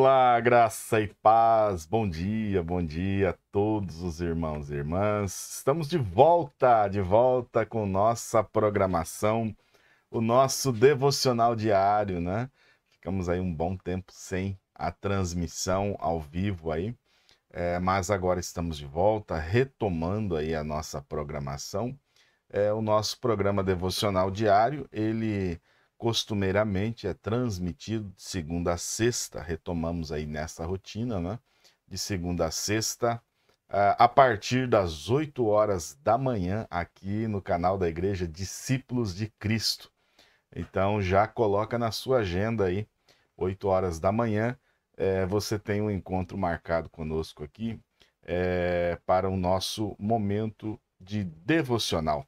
Olá, graça e paz. Bom dia, bom dia a todos os irmãos e irmãs. Estamos de volta, de volta com nossa programação, o nosso devocional diário, né? Ficamos aí um bom tempo sem a transmissão ao vivo aí, é, mas agora estamos de volta, retomando aí a nossa programação. É, o nosso programa devocional diário, ele costumeiramente é transmitido de segunda a sexta, retomamos aí nessa rotina, né? De segunda a sexta, a partir das 8 horas da manhã, aqui no canal da Igreja Discípulos de Cristo. Então já coloca na sua agenda aí, 8 horas da manhã, é, você tem um encontro marcado conosco aqui é, para o nosso momento de devocional.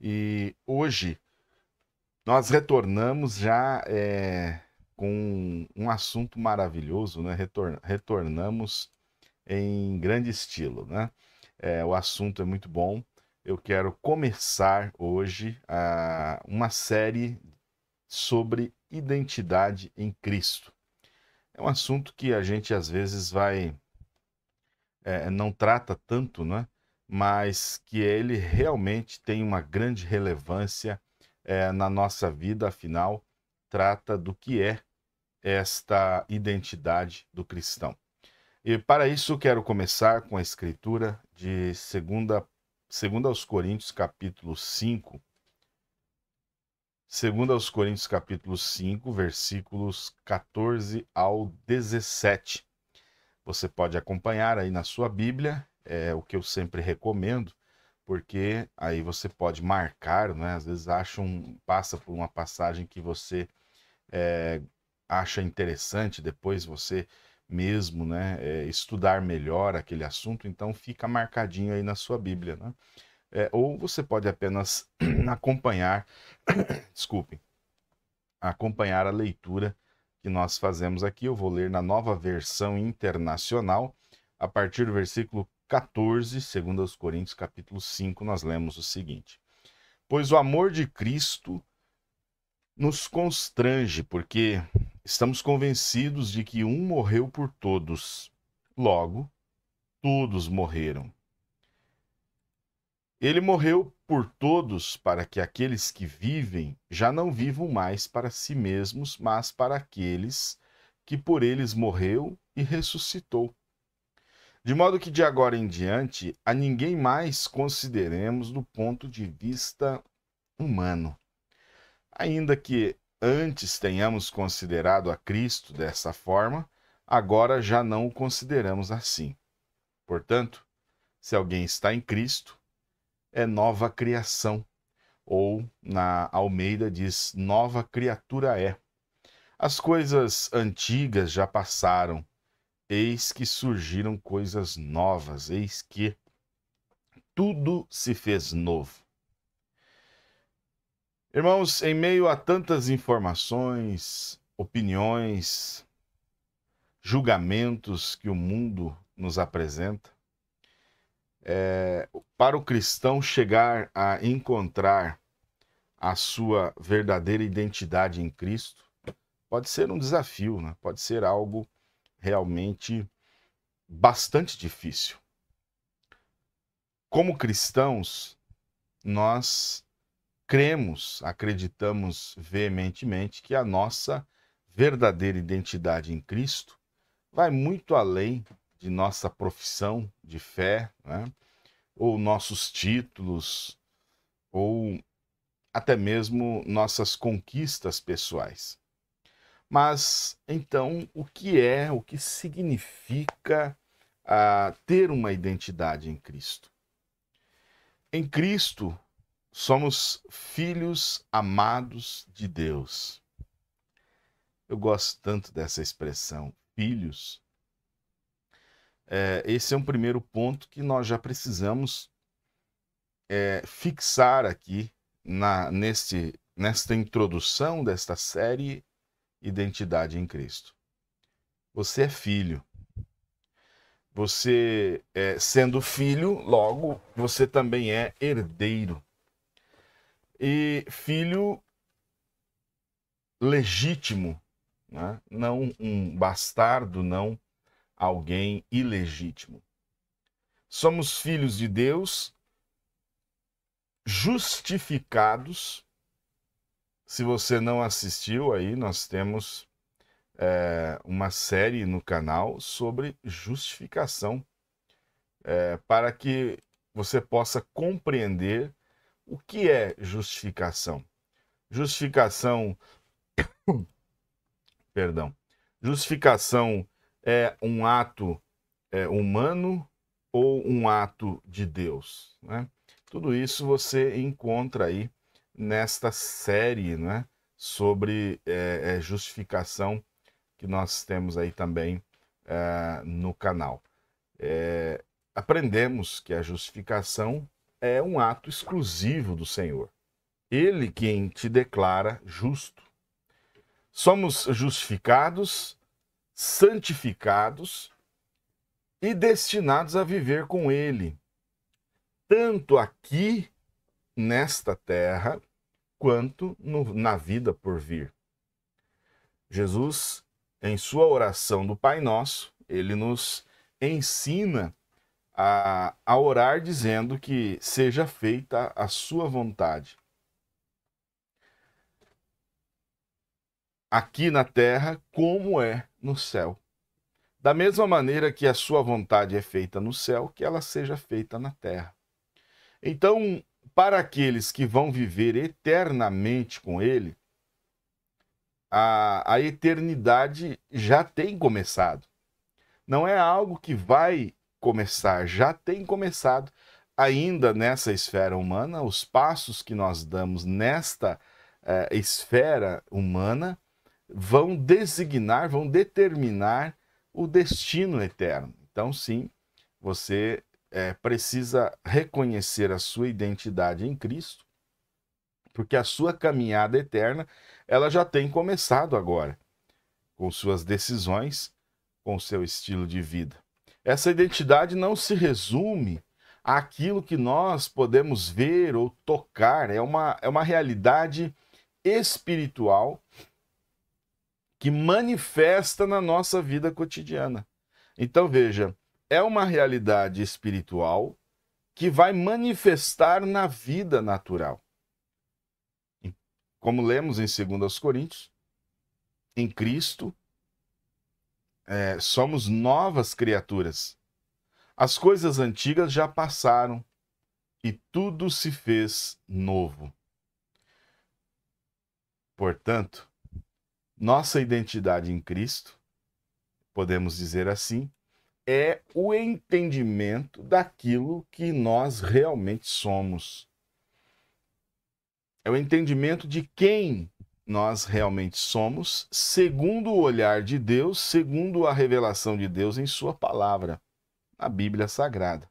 E hoje nós retornamos já é, com um assunto maravilhoso, né? Retor retornamos em grande estilo, né? É, o assunto é muito bom. Eu quero começar hoje a, ah, uma série sobre identidade em Cristo. É um assunto que a gente às vezes vai é, não trata tanto, né? Mas que ele realmente tem uma grande relevância é, na nossa vida, afinal, trata do que é esta identidade do cristão. E para isso quero começar com a escritura de 2 segunda aos Coríntios capítulo 5, segundo aos Coríntios capítulo 5, versículos 14 ao 17. Você pode acompanhar aí na sua Bíblia, é o que eu sempre recomendo, porque aí você pode marcar, né? Às vezes acha um, passa por uma passagem que você é, acha interessante, depois você mesmo, né, é, estudar melhor aquele assunto, então fica marcadinho aí na sua Bíblia, né? É, ou você pode apenas acompanhar, desculpe, acompanhar a leitura que nós fazemos aqui. Eu vou ler na nova versão internacional, a partir do versículo 14, segundo aos Coríntios, capítulo 5, nós lemos o seguinte: Pois o amor de Cristo nos constrange, porque estamos convencidos de que um morreu por todos. Logo, todos morreram. Ele morreu por todos para que aqueles que vivem já não vivam mais para si mesmos, mas para aqueles que por eles morreu e ressuscitou. De modo que de agora em diante a ninguém mais consideremos do ponto de vista humano. Ainda que antes tenhamos considerado a Cristo dessa forma, agora já não o consideramos assim. Portanto, se alguém está em Cristo, é nova criação, ou na Almeida diz nova criatura é. As coisas antigas já passaram, Eis que surgiram coisas novas, eis que tudo se fez novo. Irmãos, em meio a tantas informações, opiniões, julgamentos que o mundo nos apresenta, é, para o cristão chegar a encontrar a sua verdadeira identidade em Cristo, pode ser um desafio, né? pode ser algo realmente bastante difícil. Como cristãos, nós cremos, acreditamos veementemente que a nossa verdadeira identidade em Cristo vai muito além de nossa profissão de fé, né? ou nossos títulos, ou até mesmo nossas conquistas pessoais. Mas então, o que é, o que significa uh, ter uma identidade em Cristo? Em Cristo, somos filhos amados de Deus. Eu gosto tanto dessa expressão, filhos. É, esse é um primeiro ponto que nós já precisamos é, fixar aqui na, neste, nesta introdução desta série identidade em Cristo. Você é filho. Você, é, sendo filho, logo você também é herdeiro. E filho legítimo, né? não um bastardo, não alguém ilegítimo. Somos filhos de Deus, justificados se você não assistiu, aí nós temos é, uma série no canal sobre justificação, é, para que você possa compreender o que é justificação. Justificação. Perdão. Justificação é um ato é, humano ou um ato de Deus. Né? Tudo isso você encontra aí nesta série né, sobre é, justificação que nós temos aí também é, no canal. É, aprendemos que a justificação é um ato exclusivo do Senhor. Ele quem te declara justo. Somos justificados, santificados e destinados a viver com Ele, tanto aqui nesta terra quanto no, na vida por vir. Jesus, em sua oração do Pai Nosso, ele nos ensina a, a orar dizendo que seja feita a sua vontade. Aqui na terra, como é no céu. Da mesma maneira que a sua vontade é feita no céu, que ela seja feita na terra. Então, para aqueles que vão viver eternamente com ele, a, a eternidade já tem começado. Não é algo que vai começar, já tem começado. Ainda nessa esfera humana, os passos que nós damos nesta eh, esfera humana vão designar, vão determinar o destino eterno. Então, sim, você é, precisa reconhecer a sua identidade em Cristo, porque a sua caminhada eterna ela já tem começado agora, com suas decisões, com seu estilo de vida. Essa identidade não se resume àquilo que nós podemos ver ou tocar, é uma, é uma realidade espiritual que manifesta na nossa vida cotidiana. Então veja, é uma realidade espiritual que vai manifestar na vida natural. Como lemos em 2 Coríntios, em Cristo, é, somos novas criaturas. As coisas antigas já passaram e tudo se fez novo. Portanto, nossa identidade em Cristo, podemos dizer assim, é o entendimento daquilo que nós realmente somos. É o entendimento de quem nós realmente somos, segundo o olhar de Deus, segundo a revelação de Deus em Sua palavra, na Bíblia Sagrada.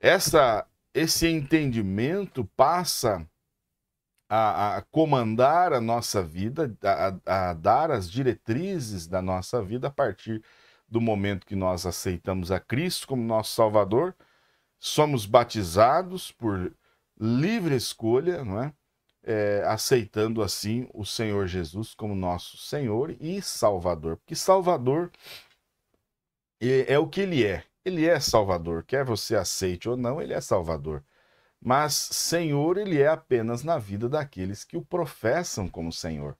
Essa, esse entendimento passa a, a comandar a nossa vida, a, a dar as diretrizes da nossa vida a partir do momento que nós aceitamos a Cristo como nosso Salvador, somos batizados por livre escolha, não é? É, aceitando assim o Senhor Jesus como nosso Senhor e Salvador. Porque Salvador é, é, o que ele é. Ele é Salvador. Quer você aceite ou não, ele é Salvador mas Senhor ele é apenas na vida daqueles que o professam como Senhor.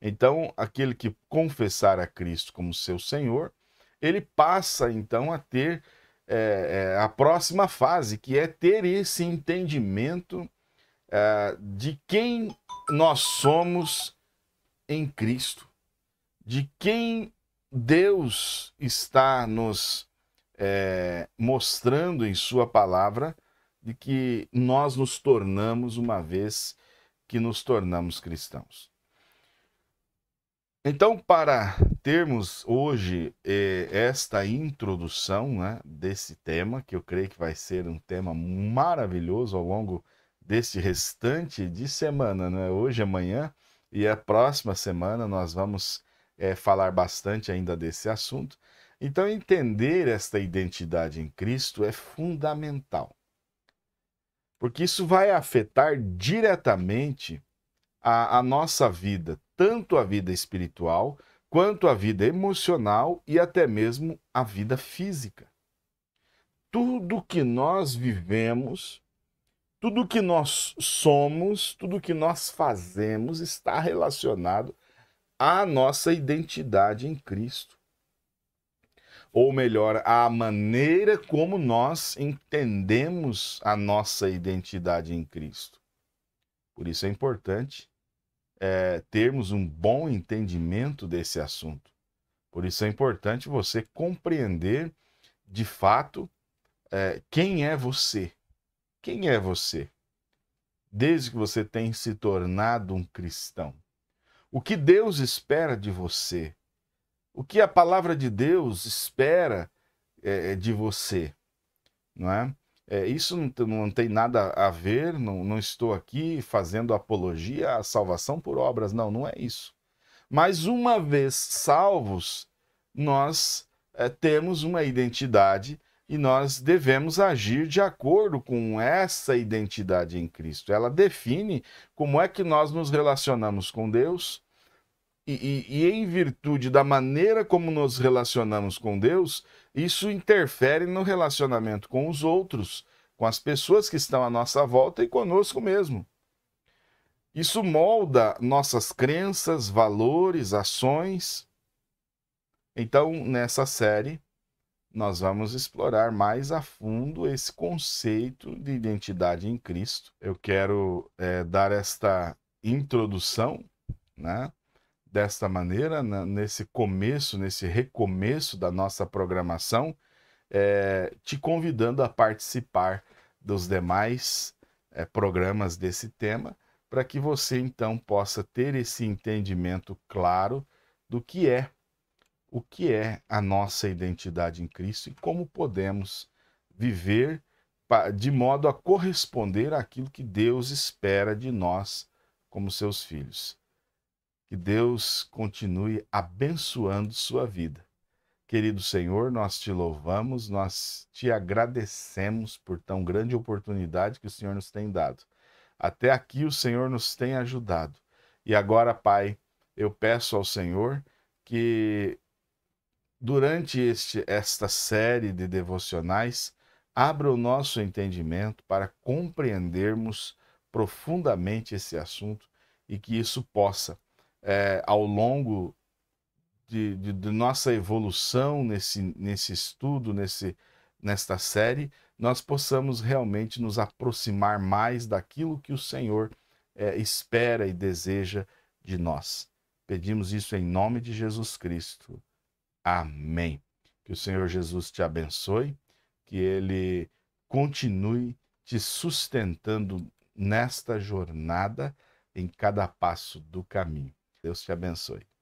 Então, aquele que confessar a Cristo como seu Senhor, ele passa então a ter é, a próxima fase, que é ter esse entendimento é, de quem nós somos em Cristo, de quem Deus está nos é, mostrando em Sua palavra de que nós nos tornamos uma vez que nos tornamos cristãos. Então, para termos hoje eh, esta introdução né, desse tema, que eu creio que vai ser um tema maravilhoso ao longo deste restante de semana, né? hoje, amanhã e a próxima semana, nós vamos eh, falar bastante ainda desse assunto. Então, entender esta identidade em Cristo é fundamental. Porque isso vai afetar diretamente a, a nossa vida, tanto a vida espiritual, quanto a vida emocional e até mesmo a vida física. Tudo que nós vivemos, tudo que nós somos, tudo que nós fazemos está relacionado à nossa identidade em Cristo ou melhor, a maneira como nós entendemos a nossa identidade em Cristo. Por isso é importante é, termos um bom entendimento desse assunto. Por isso é importante você compreender de fato é, quem é você. Quem é você? Desde que você tenha se tornado um cristão. O que Deus espera de você? o que a palavra de Deus espera é, é de você, não é? é isso não, não, tem nada a ver, não, não estou aqui fazendo apologia à salvação por obras, não, não é isso. Mas uma vez salvos, nós é, temos uma identidade e nós devemos agir de acordo com essa identidade em Cristo. Ela define como é que nós nos relacionamos com Deus, e, e, e, em virtude da maneira como nos relacionamos com Deus, isso interfere no relacionamento com os outros, com as pessoas que estão à nossa volta e conosco mesmo. Isso molda nossas crenças, valores, ações. Então, nessa série, nós vamos explorar mais a fundo esse conceito de identidade em Cristo. Eu quero é, dar esta introdução, né? desta maneira, na, nesse começo, nesse recomeço da nossa programação, é, te convidando a participar dos demais é, programas desse tema, para que você então possa ter esse entendimento claro do que é o que é a nossa identidade em Cristo e como podemos viver de modo a corresponder àquilo que Deus espera de nós como seus filhos. Que Deus continue abençoando sua vida. Querido Senhor, nós te louvamos, nós te agradecemos por tão grande oportunidade que o Senhor nos tem dado. Até aqui o Senhor nos tem ajudado. E agora, Pai, eu peço ao Senhor que durante este, esta série de devocionais abra o nosso entendimento para compreendermos profundamente esse assunto e que isso possa é, ao longo de, de, de, nossa evolução nesse, nesse estudo, nesse, nesta série, nós possamos realmente nos aproximar mais daquilo que o Senhor é, espera e deseja de nós. Pedimos isso em nome de Jesus Cristo. Amém. Que o Senhor Jesus te abençoe, que ele continue te sustentando nesta jornada em cada passo do caminho. Deus te abençoe.